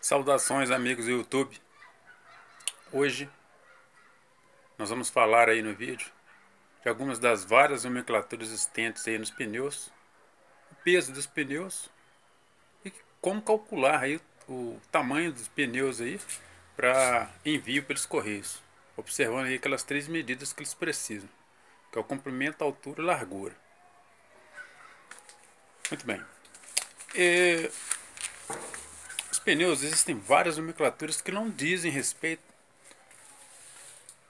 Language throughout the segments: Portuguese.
Saudações, amigos do YouTube. Hoje nós vamos falar aí no vídeo de algumas das várias nomenclaturas existentes aí nos pneus, o peso dos pneus e como calcular aí o tamanho dos pneus aí para envio pelos correios, observando aí aquelas três medidas que eles precisam, que é o comprimento, altura e largura. Muito bem. E pneus existem várias nomenclaturas que não dizem respeito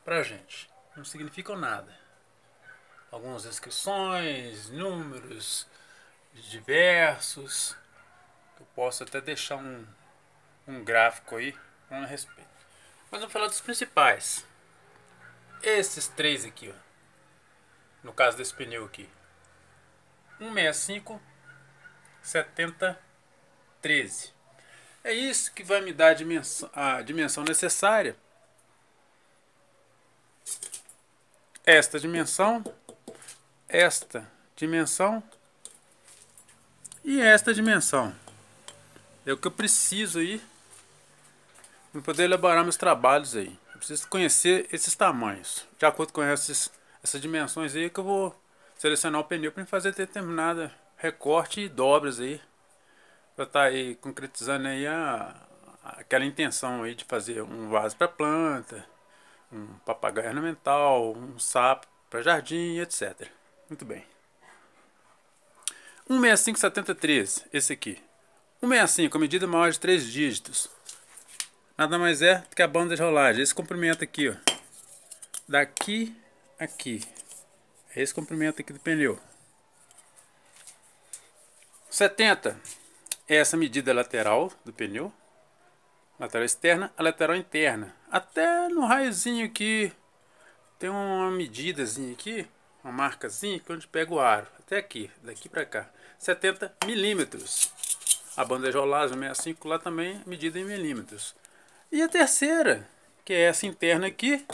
pra gente. Não significam nada. Algumas inscrições, números diversos. Eu posso até deixar um, um gráfico aí a é respeito. Mas vamos falar dos principais. Esses três aqui, ó. No caso desse pneu aqui. 165, 70, 13. É isso que vai me dar a dimensão, a dimensão necessária. Esta dimensão, esta dimensão e esta dimensão. É o que eu preciso aí para poder elaborar meus trabalhos aí. Eu preciso conhecer esses tamanhos. De acordo com esses, essas dimensões aí que eu vou selecionar o pneu para fazer determinada recorte e dobras aí para estar tá aí concretizando aí a, aquela intenção aí de fazer um vaso para planta, um papagaio ornamental, um sapo para jardim, etc. Muito bem. 16573, esse aqui. 165, a medida maior de 3 dígitos. Nada mais é do que a banda de rolagem. Esse comprimento aqui, ó. Daqui aqui. É esse comprimento aqui do pneu. 70 é essa medida lateral do pneu, lateral externa, a lateral interna. Até no raiozinho aqui, tem uma medidazinha aqui, uma marcazinha que é onde pega o aro, até aqui, daqui para cá, 70 milímetros. A bandeja Olazo 65 lá também medida em milímetros. E a terceira, que é essa interna aqui,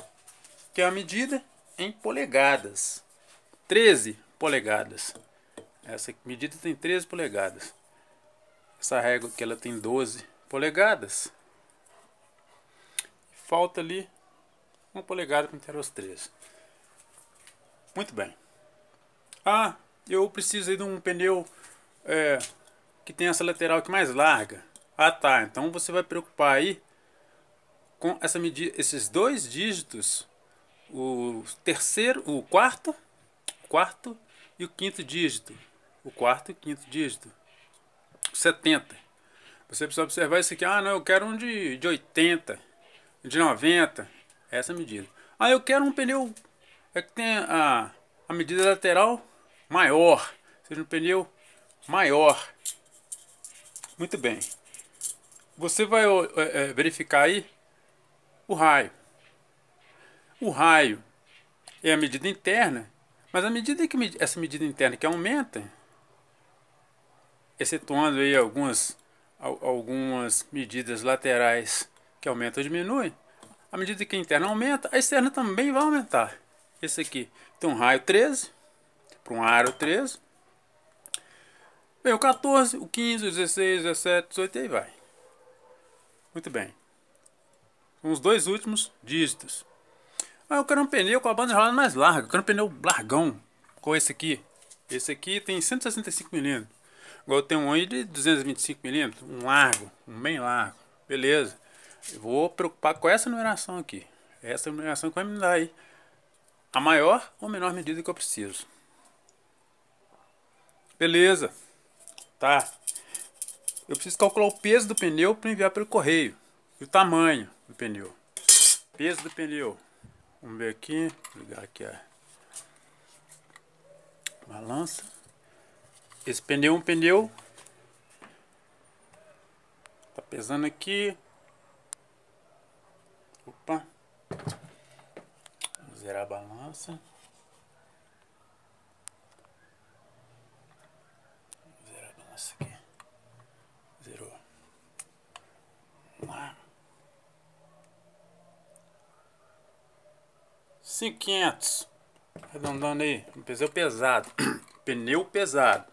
que é a medida em polegadas, 13 polegadas. Essa medida tem 13 polegadas. Essa régua que ela tem 12 polegadas. Falta ali uma polegada para interromper os 13. Muito bem. Ah, eu preciso de um pneu é, que tem essa lateral aqui mais larga. Ah tá, então você vai preocupar aí com essa medida, esses dois dígitos, o terceiro, o quarto, quarto e o quinto dígito, o quarto e o quinto dígito. 70. Você precisa observar isso aqui. Ah, não, eu quero um de, de 80, de 90. Essa é medida. Ah, eu quero um pneu é que tenha a, a medida lateral maior. Seja um pneu maior. Muito bem. Você vai é, é, verificar aí o raio. O raio é a medida interna, mas à medida que essa medida interna que aumenta, excetuando aí algumas, algumas medidas laterais que aumentam ou diminuem, à medida que a interna aumenta, a externa também vai aumentar. Esse aqui tem um raio 13, para um aro 13. Vem o 14, o 15, o 16, o 17, o 18 e aí vai. Muito bem. São os dois últimos dígitos. Mas eu quero um pneu com a banda enrolada mais larga. Eu quero um pneu largão, com esse aqui. Esse aqui tem 165 milímetros. Agora eu tenho um de 225mm, um largo, um bem largo. Beleza. Eu vou preocupar com essa numeração aqui. Essa numeração que vai me dar aí a maior ou menor medida que eu preciso. Beleza. Tá. Eu preciso calcular o peso do pneu para enviar pelo correio. E o tamanho do pneu. Peso do pneu. Vamos ver aqui. Vou ligar aqui a balança. Esse pneu é um pneu. Tá pesando aqui. Opa. Vou zerar a balança. Vou zerar a balança aqui. Zerou. Vamos lá. 500. Arredondando aí. Um pneu pesado. pneu pesado.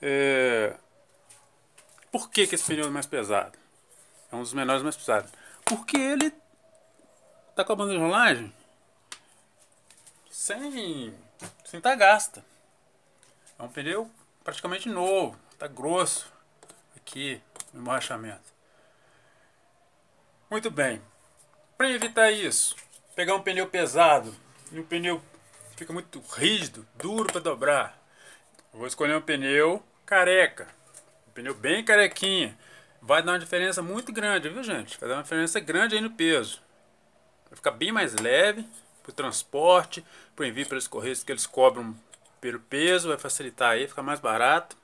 É... Por que, que esse pneu é mais pesado? É um dos menores mais pesados. Porque ele tá com a banda de rolagem sem, sem tá gasta. É um pneu praticamente novo, tá grosso aqui no emborrachamento. Muito bem. Para evitar isso, pegar um pneu pesado e um pneu que fica muito rígido, duro para dobrar, vou escolher um pneu careca. Um pneu bem carequinha. Vai dar uma diferença muito grande, viu gente? Vai dar uma diferença grande aí no peso. Vai ficar bem mais leve para o transporte, para o envio pelos correios que eles cobram pelo peso, vai facilitar aí, fica mais barato.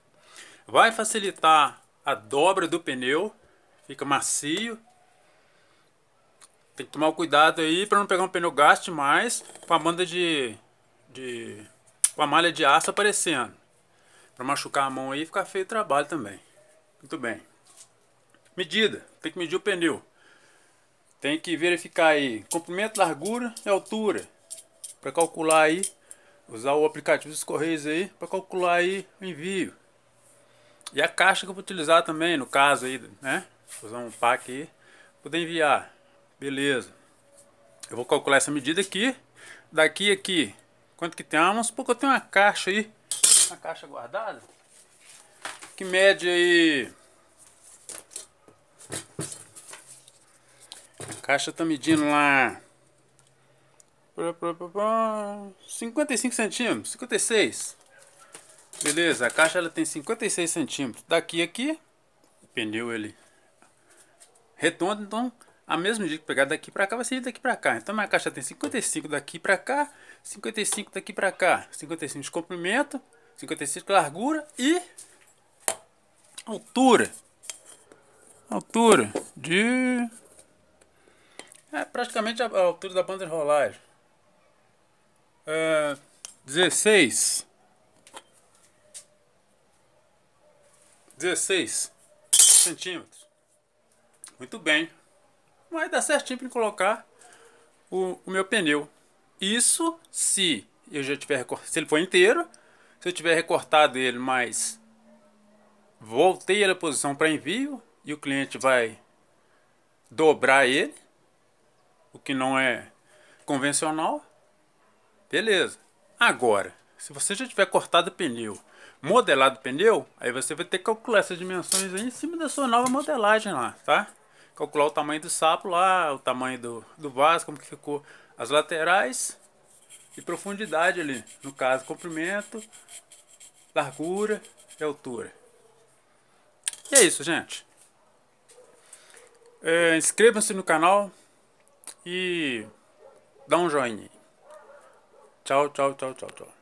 Vai facilitar a dobra do pneu, fica macio. Tem que tomar cuidado aí para não pegar um pneu gasto demais com a banda de, de com a malha de aço aparecendo. Pra machucar a mão aí ficar feio o trabalho também. Muito bem. Medida. Tem que medir o pneu. Tem que verificar aí comprimento, largura e altura. Para calcular aí. Usar o aplicativo dos Correios aí para calcular aí o envio. E a caixa que eu vou utilizar também, no caso aí, né? Usar um pack aí. Poder enviar. Beleza. Eu vou calcular essa medida aqui. Daqui aqui. Quanto que tem? Ah, vamos supor que eu tenho uma caixa aí na caixa guardada. Que mede aí. A caixa tá medindo lá. 55 centímetros, 56. Beleza, a caixa ela tem 56 centímetros. Daqui aqui, o pneu ele retondo então a mesma dica que pegar daqui para cá vai ser daqui para cá. Então minha caixa tem 55 daqui para cá, 55 daqui para cá, 55 de comprimento, 56 largura e altura. Altura de... É praticamente a altura da banda de rolagem. É, 16. 16 centímetros. Muito bem. Vai dar certinho para colocar o, o meu pneu. Isso se eu já tiver se ele for inteiro, se eu tiver recortado ele, mas voltei ele à posição para envio e o cliente vai dobrar ele, o que não é convencional, beleza. Agora, se você já tiver cortado o pneu, modelado o pneu, aí você vai ter que calcular essas dimensões aí em cima da sua nova modelagem lá, tá? Calcular o tamanho do sapo lá, o tamanho do, do vaso, como que ficou as laterais e profundidade ali. No caso, comprimento, largura e altura. E é isso, gente. É, Inscrevam-se no canal e dá um joinha. Tchau, tchau, tchau, tchau, tchau.